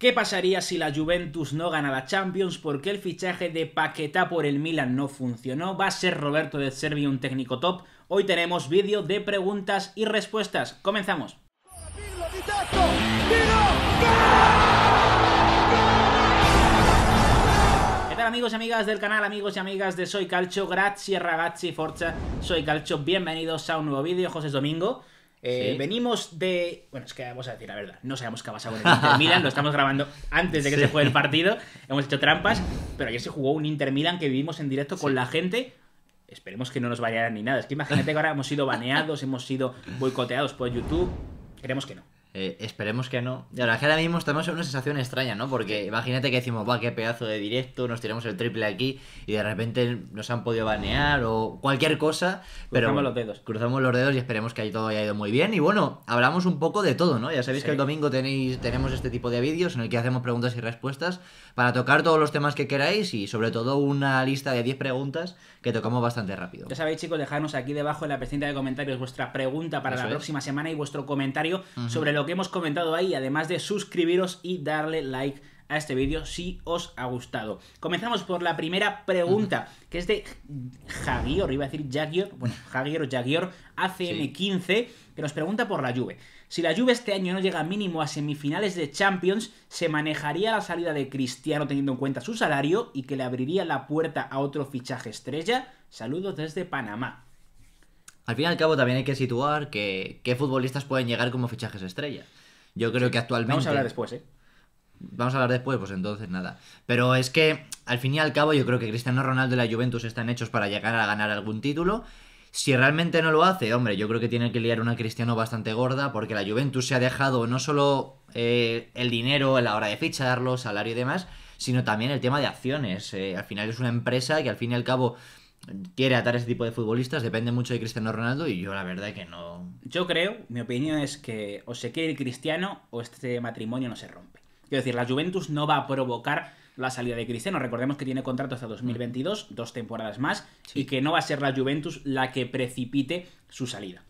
¿Qué pasaría si la Juventus no gana la Champions? ¿Por qué el fichaje de Paquetá por el Milan no funcionó. Va a ser Roberto de Servi un técnico top. Hoy tenemos vídeo de preguntas y respuestas. Comenzamos. ¿Qué tal amigos y amigas del canal, amigos y amigas de Soy Calcio? Grazie ragazzi, forza, Soy Calcio. Bienvenidos a un nuevo vídeo. José Domingo. Eh, venimos de. Bueno, es que vamos a decir la verdad. No sabemos qué ha pasado con el Inter Milan. Lo estamos grabando antes de que se juegue el partido. Hemos hecho trampas. Pero ayer se jugó un Inter Milan que vivimos en directo con la gente. Esperemos que no nos banearan ni nada. Es que imagínate que ahora hemos sido baneados, hemos sido boicoteados por YouTube. Queremos que no. Eh, esperemos que no. Y ahora que ahora mismo estamos en una sensación extraña, ¿no? Porque imagínate que decimos, va, qué pedazo de directo, nos tiramos el triple aquí y de repente nos han podido banear o cualquier cosa. Pero cruzamos los dedos. Cruzamos los y esperemos que todo haya ido muy bien. Y bueno, hablamos un poco de todo, ¿no? Ya sabéis que el domingo tenéis, tenemos este tipo de vídeos en el que hacemos preguntas y respuestas para tocar todos los temas que queráis y sobre todo una lista de 10 preguntas que tocamos bastante rápido. Ya sabéis, chicos, dejadnos aquí debajo en la pestaña de comentarios vuestra pregunta para la próxima semana y vuestro comentario sobre lo que hemos comentado ahí, además de suscribiros y darle like a este vídeo si os ha gustado. Comenzamos por la primera pregunta, que es de Jagior, iba a decir Jagior, bueno, Jagior o ACM15, que nos pregunta por la lluvia. Si la Juve este año no llega mínimo a semifinales de Champions, se manejaría la salida de Cristiano teniendo en cuenta su salario y que le abriría la puerta a otro fichaje estrella. Saludos desde Panamá. Al fin y al cabo también hay que situar que qué futbolistas pueden llegar como fichajes estrella. Yo creo que actualmente... Vamos a hablar después, ¿eh? Vamos a hablar después, pues entonces nada. Pero es que, al fin y al cabo, yo creo que Cristiano Ronaldo y la Juventus están hechos para llegar a ganar algún título si realmente no lo hace, hombre, yo creo que tiene que liar una Cristiano bastante gorda porque la Juventus se ha dejado no solo eh, el dinero a la hora de ficharlo, salario y demás, sino también el tema de acciones. Eh. al final es una empresa que al fin y al cabo quiere atar ese tipo de futbolistas, depende mucho de Cristiano Ronaldo y yo la verdad que no. Yo creo, mi opinión es que o se quiere el Cristiano o este matrimonio no se rompe. Quiero decir, la Juventus no va a provocar la salida de Cristiano. Recordemos que tiene contrato hasta 2022, mm. dos temporadas más, y que no va a ser la Juventus la que precipite su salida.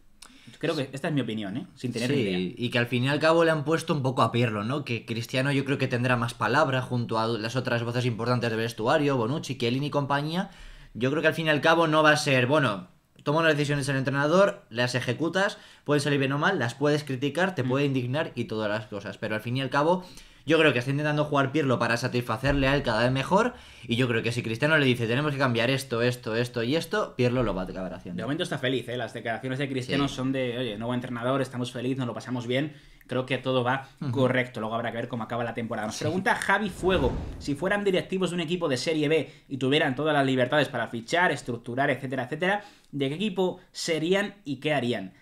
Creo que esta es mi opinión, ¿eh? sin tener idea. Y que al fin y al cabo le han puesto un poco a Pirlo, ¿no? Que Cristiano yo creo que tendrá más palabra junto a las otras voces importantes del vestuario, Bonucci, Kielin y compañía. Yo creo que al fin y al cabo no va a ser, bueno, toma las decisiones el entrenador, las ejecutas, pueden salir bien o mal, las puedes criticar, te mm. puede indignar y todas las cosas. Pero al fin y al cabo yo creo que está intentando jugar Pierlo para satisfacerle a él cada vez mejor. Y yo creo que si Cristiano le dice tenemos que cambiar esto, esto, esto y esto, Pierlo lo va a acabar haciendo. De momento está feliz, ¿eh? las declaraciones de Cristiano son de, oye, nuevo entrenador, estamos felices, nos lo pasamos bien. Creo que todo va correcto. Luego habrá que ver cómo acaba la temporada. Nos pregunta Javi Fuego: si fueran directivos de un equipo de Serie B y tuvieran todas las libertades para fichar, estructurar, etcétera, etcétera, ¿de qué equipo serían y qué harían?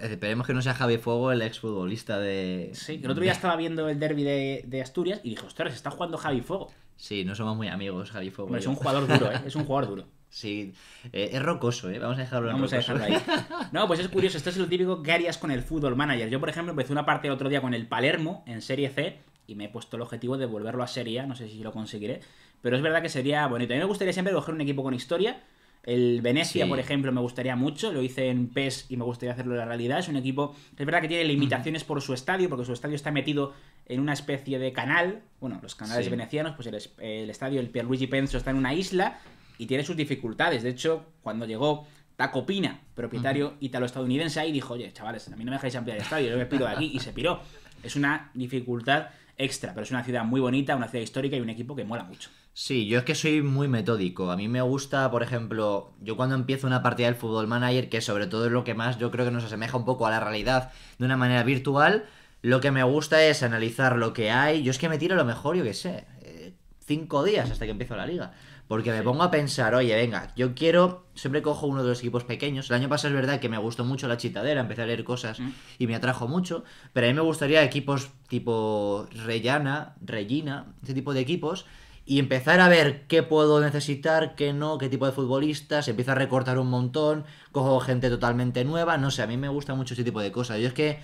Eh, esperemos que no sea Javi Fuego el exfutbolista de. Sí, el otro día estaba viendo el derby de, Asturias y dijo, ostras, está jugando Javi Fuego. Sí, no somos muy amigos, Javi Fuego. Pero es un jugador duro, ¿eh? Es un jugador duro. Sí, eh, es rocoso, ¿eh? Vamos a dejarlo Vamos a dejarlo ahí. No, pues es curioso, esto es lo típico que harías con el fútbol manager. Yo, por ejemplo, empecé una parte el otro día con el Palermo en Serie C y me he puesto el objetivo de volverlo a Serie A, no sé si lo conseguiré, pero es verdad que sería bonito. A mí me gustaría siempre coger un equipo con historia el Venecia, por ejemplo, me gustaría mucho. Lo hice en PES y me gustaría hacerlo en la realidad. Es un equipo. Es verdad que tiene limitaciones por su estadio, porque su estadio está metido en una especie de canal. Bueno, los canales venecianos, pues el, estadio, el Pierluigi Penzo, está en una isla y tiene sus dificultades. De hecho, cuando llegó Taco Pina, propietario italo-estadounidense, ahí dijo: Oye, chavales, a mí no me dejáis ampliar el estadio, yo me pido de aquí y se piró. Es una dificultad extra, pero es una ciudad muy bonita, una ciudad histórica y un equipo que mola mucho. Sí, yo es que soy muy metódico. A mí me gusta, por ejemplo, yo cuando empiezo una partida del Fútbol Manager, que sobre todo es lo que más yo creo que nos asemeja un poco a la realidad de una manera virtual, lo que me gusta es analizar lo que hay. Yo es que me tiro lo mejor, yo qué sé, eh, cinco días hasta que empiezo la liga. Porque me pongo a pensar, oye, venga, yo quiero. Siempre cojo uno de los equipos pequeños. El año pasado es verdad que me gustó mucho la chitadera, empecé a leer cosas mm. y me atrajo mucho. Pero a mí me gustaría equipos tipo Rellana, Rellina, ese tipo de equipos y empezar a ver qué puedo necesitar, qué no, qué tipo de futbolistas, empieza a recortar un montón, cojo gente totalmente nueva, no sé, a mí me gusta mucho ese tipo de cosas. Yo es que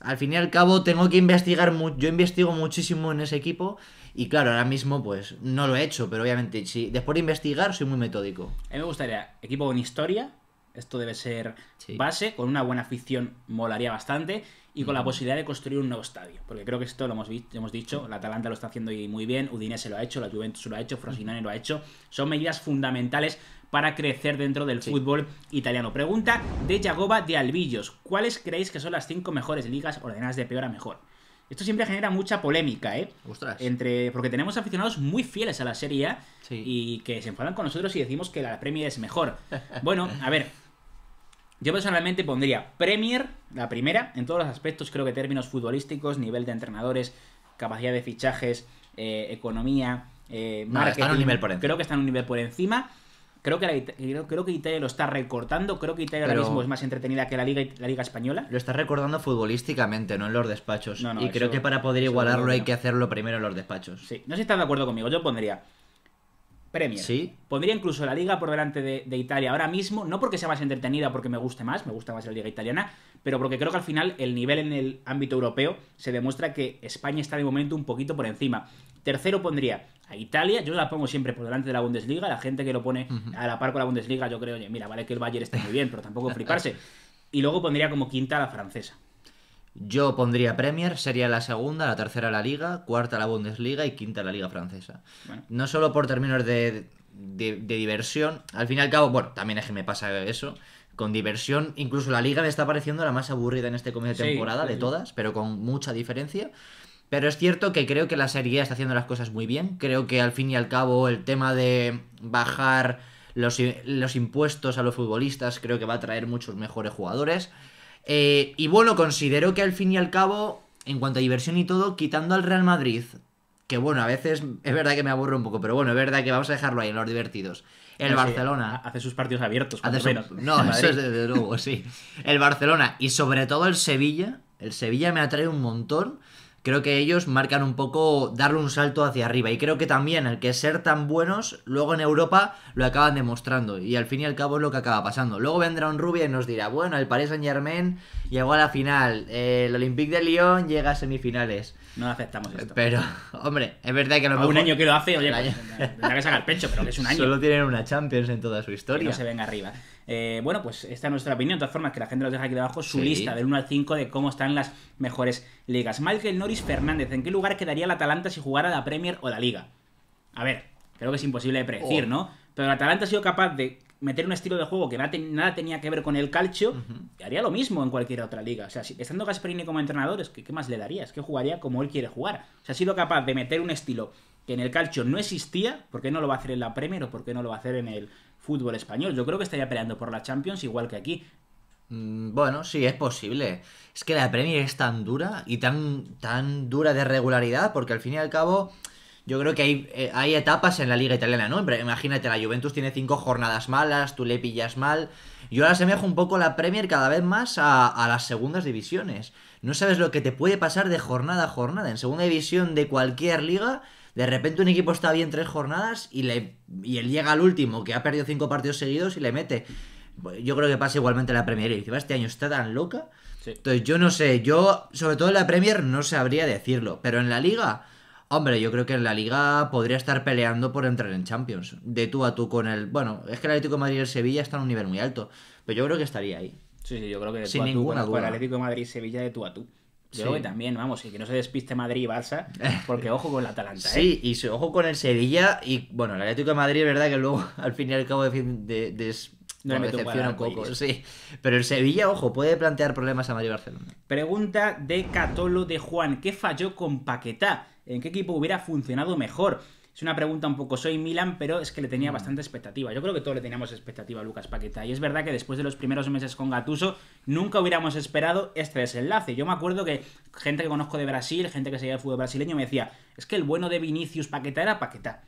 al fin y al cabo tengo que investigar mucho, yo investigo muchísimo en ese equipo y claro, ahora mismo pues no lo he hecho, pero obviamente si después de investigar soy muy metódico. A mí me gustaría equipo con historia, esto debe ser base, con una buena afición molaría bastante y con la posibilidad de construir un nuevo estadio. Porque creo que esto lo hemos, visto, hemos dicho, la Atalanta lo está haciendo muy bien, Udinese lo ha hecho, la Juventus lo ha hecho, Frosinone lo ha hecho. Son medidas fundamentales para crecer dentro del fútbol italiano. Pregunta de Jagoba de Albillos. ¿Cuáles creéis que son las cinco mejores ligas ordenadas de peor a mejor? Esto siempre genera mucha polémica, ¿eh? Ostras. Entre, porque tenemos aficionados muy fieles a la Serie y que se enfadan con nosotros y decimos que la Premier es mejor. Bueno, a ver, yo personalmente pondría Premier, la primera, en todos los aspectos, creo que términos futbolísticos, nivel de entrenadores, capacidad de fichajes, eh, economía, eh, un nivel por encima. Creo que está en un nivel por encima. Creo que, creo, que Italia lo está recortando. Creo que Italia ahora mismo es más entretenida que la Liga, la Liga Española. Lo está recortando futbolísticamente, no en los despachos. y creo que para poder igualarlo hay que hacerlo primero en los despachos. Sí, no sé si estás de acuerdo conmigo. Yo pondría Premier. Sí. Pondría incluso la liga por delante de, Italia ahora mismo, no porque sea más entretenida, porque me guste más, me gusta más la liga italiana, pero porque creo que al final el nivel en el ámbito europeo se demuestra que España está de momento un poquito por encima. Tercero pondría a Italia, yo la pongo siempre por delante de la Bundesliga, la gente que lo pone a la par con la Bundesliga, yo creo, oye, mira, vale que el Bayern está muy bien, pero tampoco fliparse. Y luego pondría como quinta a la francesa. Yo pondría Premier, sería la segunda, la tercera la Liga, cuarta la Bundesliga y quinta la Liga Francesa. No solo por términos de, de, diversión, al fin y al cabo, bueno, también es que me pasa eso, con diversión, incluso la Liga me está pareciendo la más aburrida en este comienzo de temporada de todas, pero con mucha diferencia. Pero es cierto que creo que la Serie A está haciendo las cosas muy bien, creo que al fin y al cabo el tema de bajar los, los impuestos a los futbolistas creo que va a traer muchos mejores jugadores. Eh, y bueno, considero que al fin y al cabo, en cuanto a diversión y todo, quitando al Real Madrid, que bueno, a veces es verdad que me aburro un poco, pero bueno, es verdad que vamos a dejarlo ahí en los divertidos. El Barcelona. Hace sus partidos abiertos. Hace No, eso es desde luego, sí. El Barcelona y sobre todo el Sevilla. El Sevilla me atrae un montón creo que ellos marcan un poco darle un salto hacia arriba. Y creo que también Al que ser tan buenos, luego en Europa lo acaban demostrando. Y al fin y al cabo es lo que acaba pasando. Luego vendrá un Rubia y nos dirá, bueno, el Paris Saint Germain llegó a la final, el Olympique de Lyon llega a semifinales. No aceptamos esto. Pero, hombre, es verdad que lo Un año que lo hace, oye, pues, que sacar pecho, pero que es un año. Solo tienen una Champions en toda su historia. no se ven arriba. Eh, bueno, pues esta es nuestra opinión. De todas formas, que la gente nos deja aquí debajo su lista del 1 al 5 de cómo están las mejores ligas. Michael Norris Fernández, ¿en qué lugar quedaría el Atalanta si jugara la Premier o la Liga? A ver, creo que es imposible de predecir, oh. ¿no? Pero el Atalanta ha sido capaz de meter un estilo de juego que nada, tenía que ver con el calcio, y haría lo mismo en cualquier otra liga. O sea, estando Gasperini como entrenador, es que, ¿qué más le darías? Es que jugaría como él quiere jugar. O sea, ha sido capaz de meter un estilo que en el calcio no existía, ¿por qué no lo va a hacer en la Premier o por qué no lo va a hacer en el, fútbol español. Yo creo que estaría peleando por la Champions igual que aquí. Mm, bueno, sí, es posible. Es que la Premier es tan dura y tan, tan dura de regularidad, porque al fin y al cabo, yo creo que hay, eh, hay etapas en la Liga Italiana, ¿no? Imagínate, la Juventus tiene cinco jornadas malas, tú le pillas mal. Yo ahora asemejo un poco la Premier cada vez más a las segundas divisiones. No sabes lo que te puede pasar de jornada a jornada. En segunda división de cualquier liga de repente un equipo está bien tres jornadas y, le, él llega al último, que ha perdido cinco partidos seguidos y le mete. Yo creo que pasa igualmente la Premier y League. Este año está tan loca. Entonces yo no sé, yo sobre todo en la Premier no sabría decirlo, pero en la liga, hombre, yo creo que en la liga podría estar peleando por entrar en Champions, de tú a tú con el... Bueno, es que el Atlético de Madrid y el Sevilla están a un nivel muy alto, pero yo creo que estaría ahí. Sí, sí, yo creo que Sin ninguna duda. el Atlético Madrid y Sevilla de tú a tú. Yo también, vamos, y que no se despiste Madrid-Barça, y porque ojo con la Atalanta. Sí, ¿eh? y ojo con el Sevilla, y bueno, el Atlético de Madrid, es verdad que luego al fin y al cabo de, de, no me decepciona un poco, sí. Pero el Sevilla, ojo, puede plantear problemas a Madrid-Barcelona. Pregunta de Catolo de Juan, ¿qué falló con Paquetá? ¿En qué equipo hubiera funcionado mejor? Es una pregunta un poco, soy Milan, pero es que le tenía mm. bastante expectativa. Yo creo que todos le teníamos expectativa a Lucas Paqueta. Y es verdad que después de los primeros meses con Gatuso, nunca hubiéramos esperado este desenlace. Yo me acuerdo que gente que conozco de Brasil, gente que seguía el fútbol brasileño, me decía, es que el bueno de Vinicius Paqueta era Paqueta.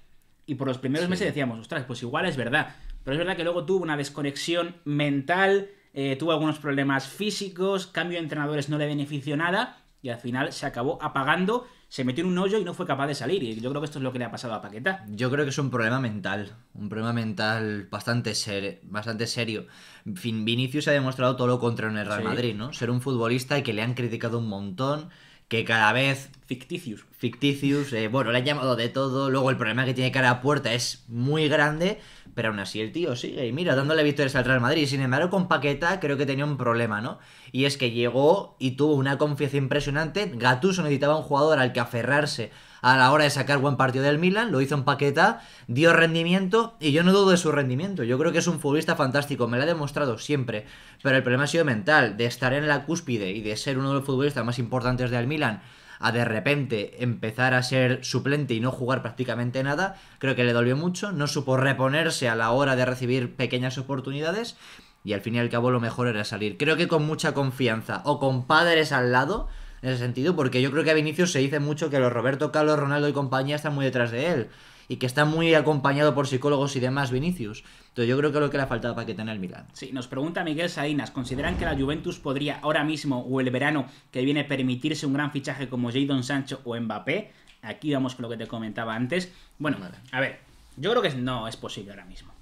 Y por los primeros meses decíamos, ostras, pues igual es verdad. Pero es verdad que luego tuvo una desconexión mental, eh, tuvo algunos problemas físicos, cambio de entrenadores no le benefició nada y al final se acabó apagando se metió en un hoyo y no fue capaz de salir. Y yo creo que esto es lo que le ha pasado a Paqueta. Yo creo que es un problema mental, un problema mental bastante, ser, bastante serio. Vinicius ha demostrado todo lo contrario en el Real Madrid, ¿no? Ser un futbolista y que le han criticado un montón que cada vez... Ficticius. Ficticius, eh, bueno, le han llamado de todo, luego el problema que tiene cara a puerta es muy grande, pero aún así el tío sigue, y mira, dándole victorias al Real Madrid, sin embargo con Paqueta creo que tenía un problema, ¿no? Y es que llegó y tuvo una confianza impresionante, Gatuso necesitaba un jugador al que aferrarse a la hora de sacar buen partido del Milan, lo hizo en paqueta, dio rendimiento y yo no dudo de su rendimiento. Yo creo que es un futbolista fantástico, me lo ha demostrado siempre, pero el problema ha sido mental, de estar en la cúspide y de ser uno de los futbolistas más importantes del Milan a de repente empezar a ser suplente y no jugar prácticamente nada, creo que le dolió mucho, no supo reponerse a la hora de recibir pequeñas oportunidades y al fin y al cabo lo mejor era salir. Creo que con mucha confianza o con padres al lado en ese sentido, porque yo creo que a Vinicius se dice mucho que los Roberto Carlos, Ronaldo y compañía están muy detrás de él y que está muy acompañado por psicólogos y demás Vinicius. Entonces yo creo que lo que le ha faltado para que tenga el Milan. Sí, nos pregunta Miguel Sainas. ¿consideran que la Juventus podría ahora mismo o el verano que viene permitirse un gran fichaje como Jadon Sancho o Mbappé? Aquí vamos con lo que te comentaba antes. Bueno, a ver, yo creo que no es posible ahora mismo.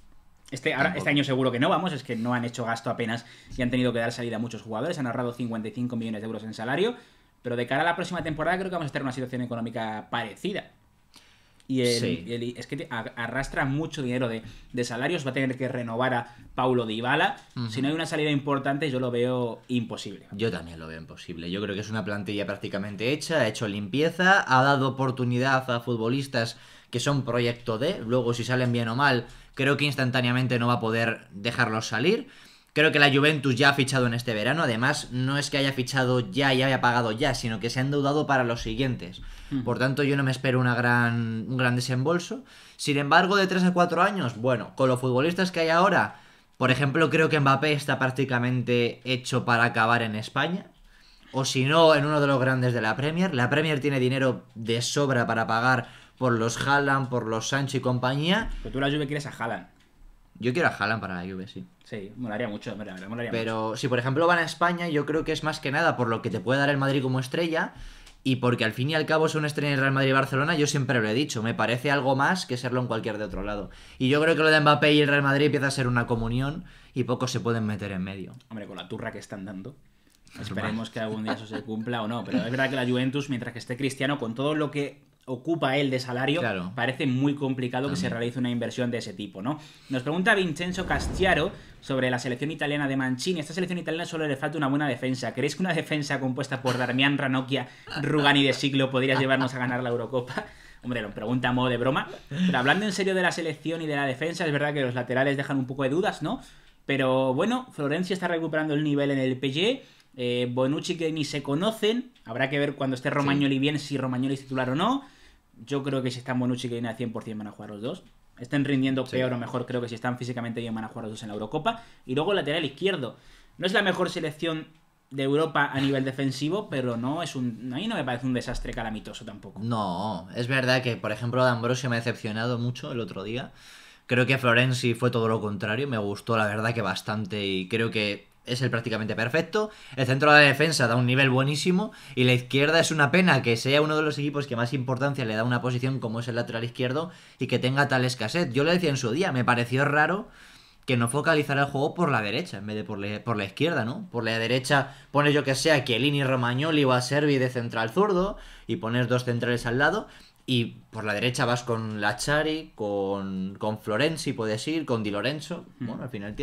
Este, ahora, este, año seguro que no, vamos, es que no han hecho gasto apenas y han tenido que dar salida a muchos jugadores, han ahorrado 55 millones de euros en salario pero de cara a la próxima temporada creo que vamos a estar en una situación económica parecida. Y es que arrastra mucho dinero de, salarios. Va a tener que renovar a Paulo Dybala. Si no hay una salida importante, yo lo veo imposible. Yo también lo veo imposible. Yo creo que es una plantilla prácticamente hecha. Ha hecho limpieza. Ha dado oportunidad a futbolistas que son proyecto D, Luego, si salen bien o mal, creo que instantáneamente no va a poder dejarlos salir. Creo que la Juventus ya ha fichado en este verano. Además, no es que haya fichado ya y haya pagado ya, sino que se han endeudado para los siguientes. Mm. Por tanto, yo no me espero una gran, un gran desembolso. Sin embargo, de 3 a 4 años, bueno, con los futbolistas que hay ahora, por ejemplo, creo que Mbappé está prácticamente hecho para acabar en España. O si no, en uno de los grandes de la Premier. La Premier tiene dinero de sobra para pagar por los Haaland, por los Sancho y compañía. Pero tú la Juve quieres a Haaland. Yo quiero a Haaland para la Juve, sí. Sí, molaría mucho, me molaría, Pero si por ejemplo van a España, yo creo que es más que nada por lo que te puede dar el Madrid como estrella y porque al fin y al cabo es una estrella el Real Madrid y Barcelona, yo siempre lo he dicho, me parece algo más que serlo en cualquier de otro lado. Y yo creo que lo de Mbappé y el Real Madrid empieza a ser una comunión y pocos se pueden meter en medio. Hombre, con la turra que están dando. Esperemos que algún día eso se cumpla o no, pero es verdad que la Juventus, mientras que esté Cristiano, con todo lo que ocupa él de salario, parece muy complicado que se realice una inversión de ese tipo, ¿no? Nos pregunta Vincenzo Castiaro sobre la selección italiana de Mancini. esta selección italiana solo le falta una buena defensa. ¿Crees que una defensa compuesta por Darmian Ranocchia, Rugani de siglo podría llevarnos a ganar la Eurocopa? Hombre, lo pregunta a modo de broma. Pero hablando en serio de la selección y de la defensa, es verdad que los laterales dejan un poco de dudas, ¿no? Pero bueno, Florencia está recuperando el nivel en el PG. Eh, Bonucci que ni se conocen. Habrá que ver cuando esté Romagnoli bien si Romagnoli es titular o no. Yo creo que si están Bonucci y viene al 100% van a jugar los dos. Estén rindiendo peor o mejor, creo que si están físicamente bien van a jugar los dos en la Eurocopa. Y luego el lateral izquierdo. No es la mejor selección de Europa a nivel defensivo, pero no es un. A mí no me parece un desastre calamitoso tampoco. No, es verdad que, por ejemplo, D'Ambrosio me ha decepcionado mucho el otro día. Creo que Florenzi fue todo lo contrario. Me gustó, la verdad, que bastante. Y creo que es el prácticamente perfecto. El centro de la defensa da un nivel buenísimo. Y la izquierda es una pena que sea uno de los equipos que más importancia le da una posición como es el lateral izquierdo y que tenga tal escasez. Yo le decía en su día, me pareció raro que no focalizara el juego por la derecha en vez de por la, por la izquierda, ¿no? Por la derecha pones yo que sea Chiellini, Romagnoli o a servir de central zurdo y pones dos centrales al lado y por la derecha vas con Lachari, con, con Florenzi, puedes ir, con Di Lorenzo. Bueno, al final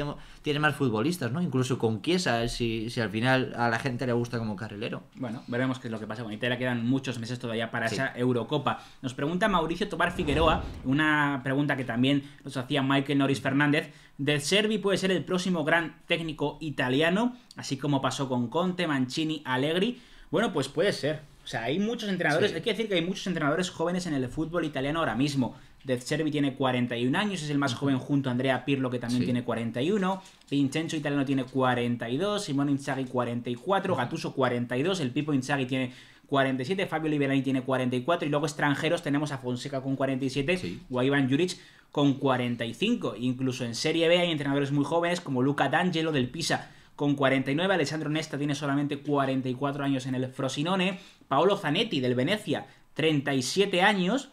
tiene, más futbolistas, ¿no? Incluso con Chiesa, si, al final a la gente le gusta como carrilero. Bueno, veremos qué es lo que pasa con Italia. Quedan muchos meses todavía para esa Eurocopa. Nos pregunta Mauricio Tobar Figueroa, una pregunta que también nos hacía Michael Norris Fernández. Del Servi puede ser el próximo gran técnico italiano, así como pasó con Conte, Mancini, Allegri. Bueno, pues puede ser o sea, hay muchos entrenadores, hay que decir que hay muchos entrenadores jóvenes en el fútbol italiano ahora mismo. De Cervi tiene 41 años, es el más joven junto a Andrea Pirlo, que también tiene 41. Vincenzo Italiano tiene 42, Simone Inzaghi 44, Gatuso 42, el Pipo Inzaghi tiene 47, Fabio Liberani tiene 44 y luego extranjeros tenemos a Fonseca con 47 o a Iván Juric con 45. Incluso en Serie B hay entrenadores muy jóvenes como Luca D'Angelo del Pisa con 49. Alessandro Nesta tiene solamente 44 años en el Frosinone. Paolo Zanetti del Venecia, 37 años.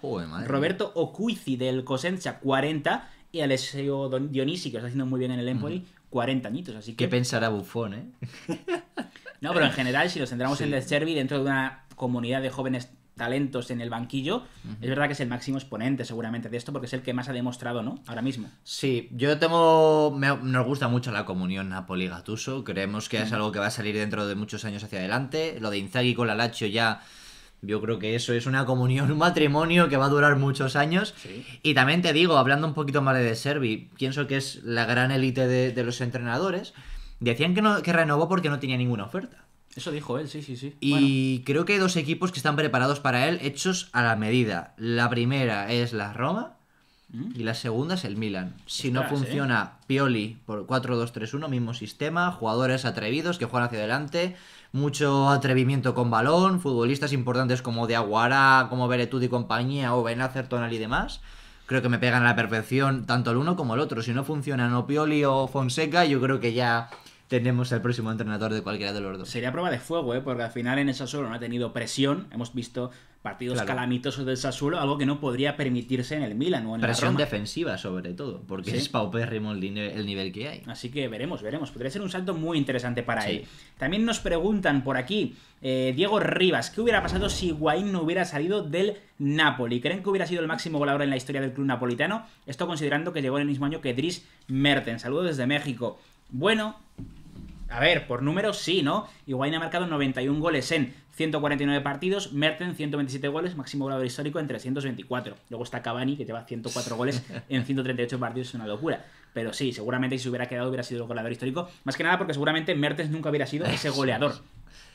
Roberto Ocuici del Cosenza, 40. Y Alessio Dionisi, que está haciendo muy bien en el Empoli, 40 añitos. Así que... ¿Qué pensará Buffon, eh? no, pero en general, si nos centramos en el Servi, dentro de una comunidad de jóvenes talentos en el banquillo, es verdad que es el máximo exponente seguramente de esto, porque es el que más ha demostrado, ¿no? Ahora mismo. Sí, yo tengo. Me, nos gusta mucho la comunión Napoli-Gatuso. Creemos que es algo que va a salir dentro de muchos años hacia adelante. Lo de Inzaghi con la Lacho ya. Yo creo que eso es una comunión, un matrimonio que va a durar muchos años. Y también te digo, hablando un poquito más de, Servi, pienso que es la gran élite de, de, los entrenadores. Decían que, no, que renovó porque no tenía ninguna oferta. Eso dijo él, sí, sí, sí. Y creo que hay dos equipos que están preparados para él, hechos a la medida. La primera es la Roma mm. y la segunda es el Milan. Si no ¿eh? funciona Pioli por 4-2-3-1, mismo sistema, jugadores atrevidos que juegan hacia adelante, mucho atrevimiento con balón, futbolistas importantes como De Aguara, como Beretud y compañía, o Benacer, Tonal y demás. Creo que me pegan a la perfección tanto el uno como el otro. Si no funcionan o Pioli o Fonseca, yo creo que ya tenemos al próximo entrenador de cualquiera de los dos. Sería prueba de fuego, ¿eh? porque al final en el Sassuolo no ha tenido presión. Hemos visto partidos calamitosos del Sassuolo, algo que no podría permitirse en el Milan o en presión Presión defensiva, sobre todo, porque es paupérrimo el, nivel que hay. Así que veremos, veremos. Podría ser un salto muy interesante para él. También nos preguntan por aquí, eh, Diego Rivas, ¿qué hubiera pasado si Higuaín no hubiera salido del Napoli? ¿Creen que hubiera sido el máximo goleador en la historia del club napolitano? Esto considerando que llegó en el mismo año que Dries Mertens. Saludos desde México. Bueno, a ver, por números sí, ¿no? Higuaín ha marcado 91 goles en 149 partidos, Mertens, 127 goles, máximo goleador histórico en 324. Luego está Cavani, que lleva 104 goles en 138 partidos, es una locura. Pero sí, seguramente si se hubiera quedado hubiera sido el goleador histórico. Más que nada porque seguramente Mertens nunca hubiera sido ese goleador.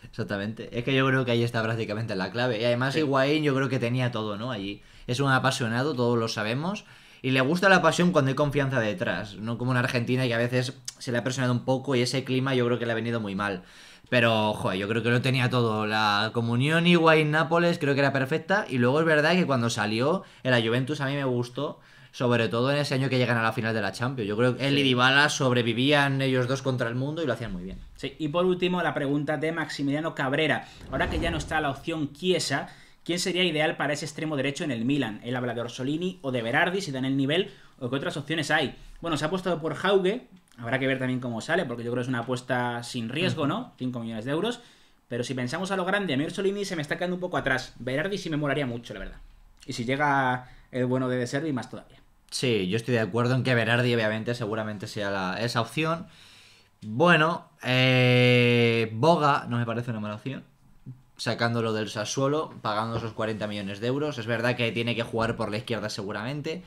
Exactamente. Es que yo creo que ahí está prácticamente la clave. Y además Iguain yo creo que tenía todo, ¿no? Allí. Es un apasionado, todos lo sabemos. Y le gusta la pasión cuando hay confianza detrás, no como en Argentina que a veces se le ha presionado un poco y ese clima yo creo que le ha venido muy mal. Pero, joder, yo creo que lo tenía todo. La comunión Iguay Nápoles creo que era perfecta. Y luego es verdad que cuando salió en la Juventus a mí me gustó. Sobre todo en ese año que llegan a la final de la Champions. Yo creo que él y Dybala sobrevivían ellos dos contra el mundo y lo hacían muy bien. Sí, y por último la pregunta de Maximiliano Cabrera. Ahora que ya no está la opción Chiesa, ¿quién sería ideal para ese extremo derecho en el Milan? ¿El habla de Orsolini o de Berardi si dan el nivel o qué otras opciones hay? Bueno, se ha apostado por Hauge, Habrá que ver también cómo sale, porque yo creo que es una apuesta sin riesgo, ¿no? 5 millones de euros. Pero si pensamos a lo grande, a mí se me está quedando un poco atrás. Berardi sí me molaría mucho, la verdad. Y si llega el bueno de De más todavía. Sí, yo estoy de acuerdo en que Berardi, obviamente, seguramente sea esa opción. Bueno, eh, Boga no me parece una mala opción. Sacándolo del Sassuolo, pagando esos 40 millones de euros. Es verdad que tiene que jugar por la izquierda seguramente.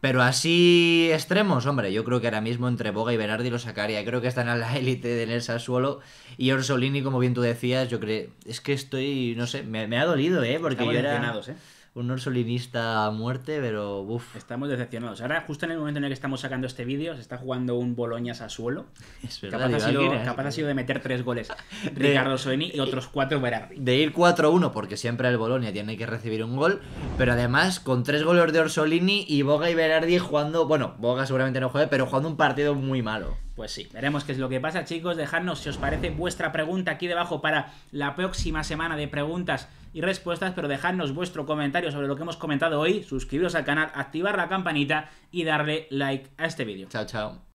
Pero así extremos, hombre, yo creo que ahora mismo entre Boga y Bernardi lo sacaría. Creo que están a la élite de el suelo Y Orsolini, como bien tú decías, yo creo... Es que estoy, no sé, me, ha dolido, ¿eh? Porque yo era... ¿eh? Un orsolinista a muerte, pero buf. Estamos decepcionados. Ahora, justo en el momento en el que estamos sacando este vídeo, se está jugando un Boloñas a suelo. Es verdad, capaz, ha eh. sido, de meter tres goles Ricardo Solini y eh, otros cuatro Berardi. De ir 4-1, porque siempre el Bolonia tiene que recibir un gol, pero además con tres goles de Orsolini y Boga y Berardi jugando, bueno, Boga seguramente no juegue, pero jugando un partido muy malo. Pues sí, veremos qué es lo que pasa, chicos. Dejadnos, si os parece, vuestra pregunta aquí debajo para la próxima semana de preguntas y respuestas, pero dejadnos vuestro comentario sobre lo que hemos comentado hoy, suscribiros al canal, activar la campanita y darle like a este vídeo. Chao, chao.